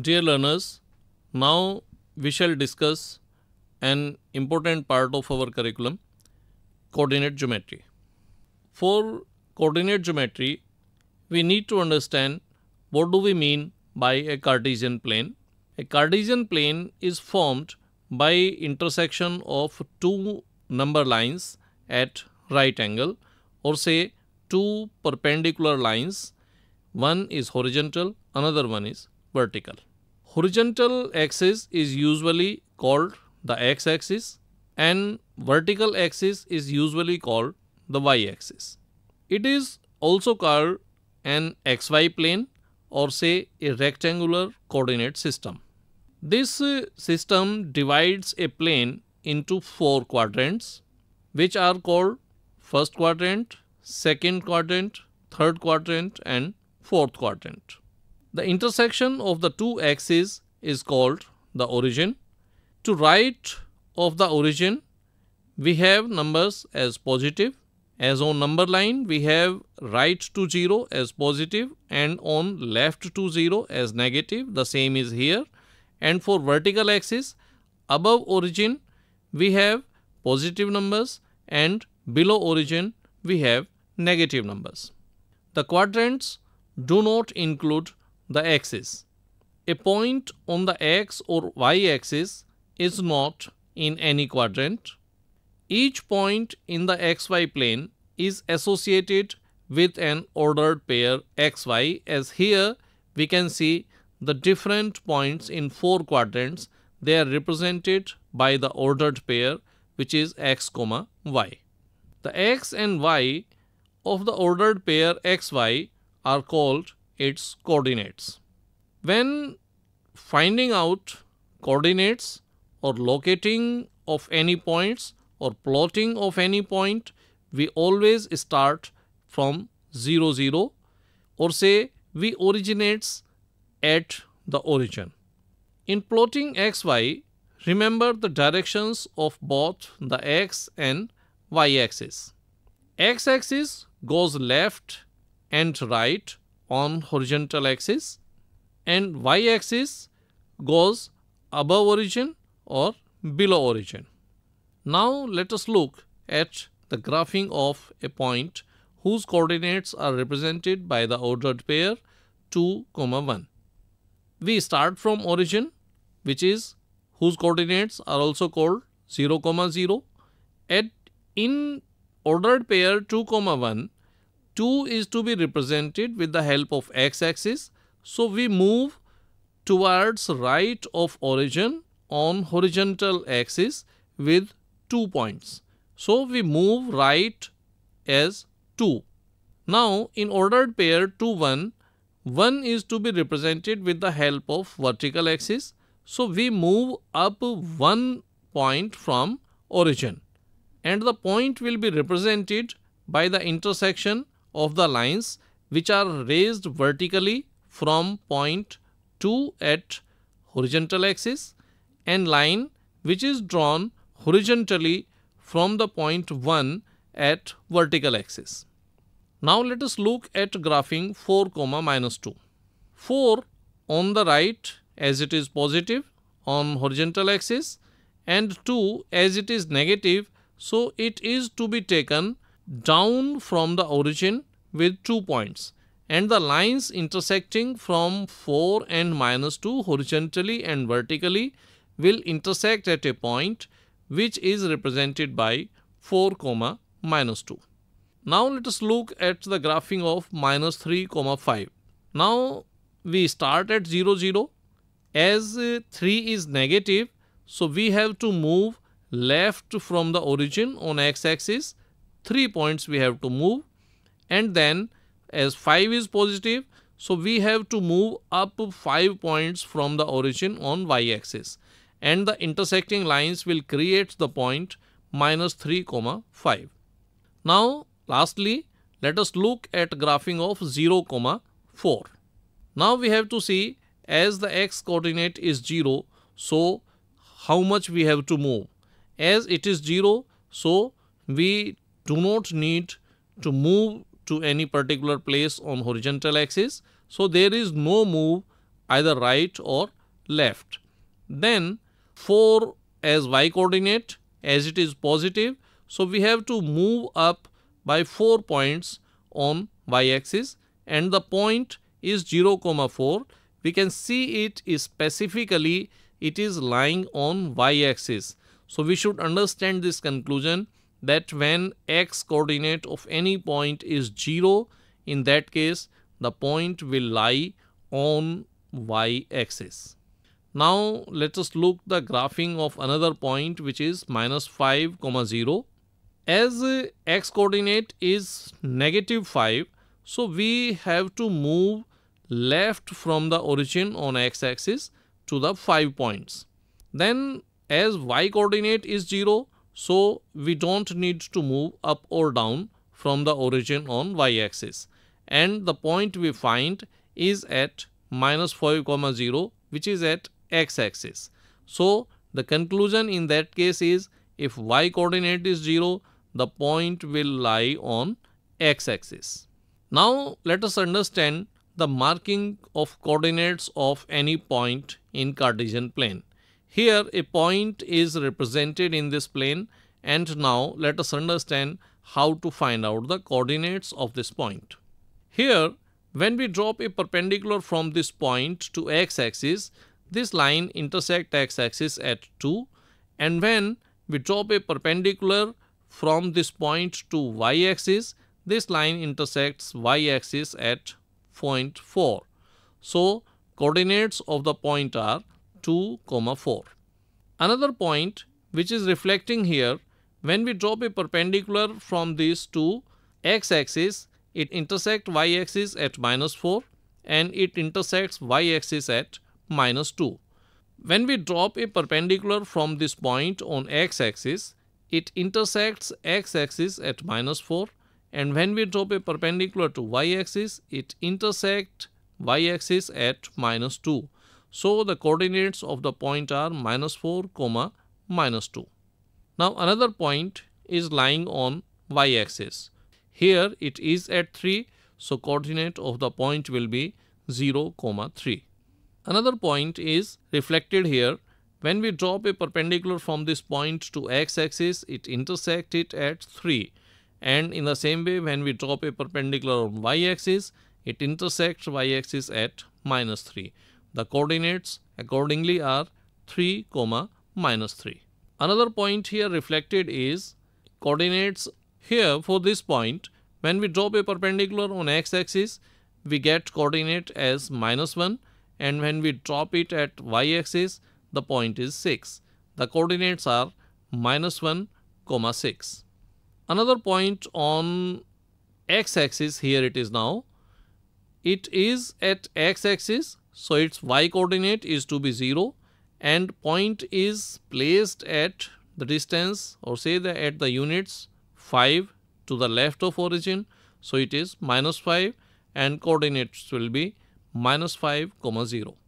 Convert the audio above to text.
Dear learners, now we shall discuss an important part of our curriculum, coordinate geometry. For coordinate geometry, we need to understand what do we mean by a Cartesian plane. A Cartesian plane is formed by intersection of two number lines at right angle or say two perpendicular lines. One is horizontal, another one is vertical. Horizontal axis is usually called the x-axis and vertical axis is usually called the y-axis. It is also called an xy plane or say a rectangular coordinate system. This uh, system divides a plane into four quadrants which are called first quadrant, second quadrant, third quadrant and fourth quadrant. The intersection of the two axes is called the origin. To right of the origin, we have numbers as positive. As on number line, we have right to 0 as positive and on left to 0 as negative. The same is here. And for vertical axis, above origin, we have positive numbers and below origin, we have negative numbers. The quadrants do not include the axis. A point on the x or y axis is not in any quadrant. Each point in the xy plane is associated with an ordered pair xy as here we can see the different points in four quadrants they are represented by the ordered pair which is x comma y. The x and y of the ordered pair xy are called its coordinates. When finding out coordinates or locating of any points or plotting of any point, we always start from 0, 0 or say we originates at the origin. In plotting xy, remember the directions of both the x and y axis. x axis goes left and right on horizontal axis and y axis goes above origin or below origin. Now let us look at the graphing of a point whose coordinates are represented by the ordered pair 2, comma 1. We start from origin which is whose coordinates are also called 0, comma 0 at in ordered pair 2, comma 1 2 is to be represented with the help of x-axis. So we move towards right of origin on horizontal axis with 2 points. So we move right as 2. Now in ordered pair 2 1, 1 is to be represented with the help of vertical axis. So we move up 1 point from origin and the point will be represented by the intersection of the lines which are raised vertically from point 2 at horizontal axis and line which is drawn horizontally from the point 1 at vertical axis. Now let us look at graphing 4 comma minus 2. 4 on the right as it is positive on horizontal axis and 2 as it is negative so it is to be taken down from the origin with two points and the lines intersecting from 4 and minus 2 horizontally and vertically will intersect at a point which is represented by 4 comma minus 2. Now let us look at the graphing of minus 3 comma 5. Now we start at 0 0 as 3 is negative so we have to move left from the origin on x axis 3 points we have to move and then as 5 is positive so we have to move up 5 points from the origin on y-axis and the intersecting lines will create the point minus 3 comma 5. Now lastly let us look at graphing of 0 comma 4. Now we have to see as the x coordinate is 0 so how much we have to move. As it is 0 so we do not need to move to any particular place on horizontal axis. So there is no move either right or left. Then 4 as y coordinate as it is positive. So we have to move up by 4 points on y axis and the point is 0 comma 4. We can see it is specifically it is lying on y axis. So we should understand this conclusion that when x coordinate of any point is 0 in that case the point will lie on y axis. Now let us look the graphing of another point which is minus 5 comma 0. As x coordinate is negative 5 so we have to move left from the origin on x axis to the 5 points. Then as y coordinate is 0 so we don't need to move up or down from the origin on y-axis. And the point we find is at minus 5 comma 0 which is at x-axis. So the conclusion in that case is if y coordinate is 0 the point will lie on x-axis. Now let us understand the marking of coordinates of any point in Cartesian plane. Here a point is represented in this plane and now let us understand how to find out the coordinates of this point. Here when we drop a perpendicular from this point to x-axis, this line intersect x-axis at 2 and when we drop a perpendicular from this point to y-axis, this line intersects y-axis at point 4. So, coordinates of the point are 2 comma 4. Another point which is reflecting here when we drop a perpendicular from these two x-axis it intersects y-axis at minus 4 and it intersects y-axis at minus 2. When we drop a perpendicular from this point on x-axis it intersects x-axis at minus 4 and when we drop a perpendicular to y-axis it intersects y-axis at minus 2. So the coordinates of the point are minus 4 comma minus 2. Now another point is lying on y-axis. Here it is at 3 so coordinate of the point will be 0 comma 3. Another point is reflected here. When we drop a perpendicular from this point to x-axis it intersects it at 3 and in the same way when we drop a perpendicular on y-axis it intersects y-axis at minus 3. The coordinates accordingly are 3 comma minus 3. Another point here reflected is coordinates here for this point when we drop a perpendicular on x-axis we get coordinate as minus 1 and when we drop it at y-axis the point is 6. The coordinates are minus 1 comma 6. Another point on x-axis here it is now. It is at x-axis so its y coordinate is to be 0 and point is placed at the distance or say that at the units 5 to the left of origin. So it is minus 5 and coordinates will be minus 5 comma 0.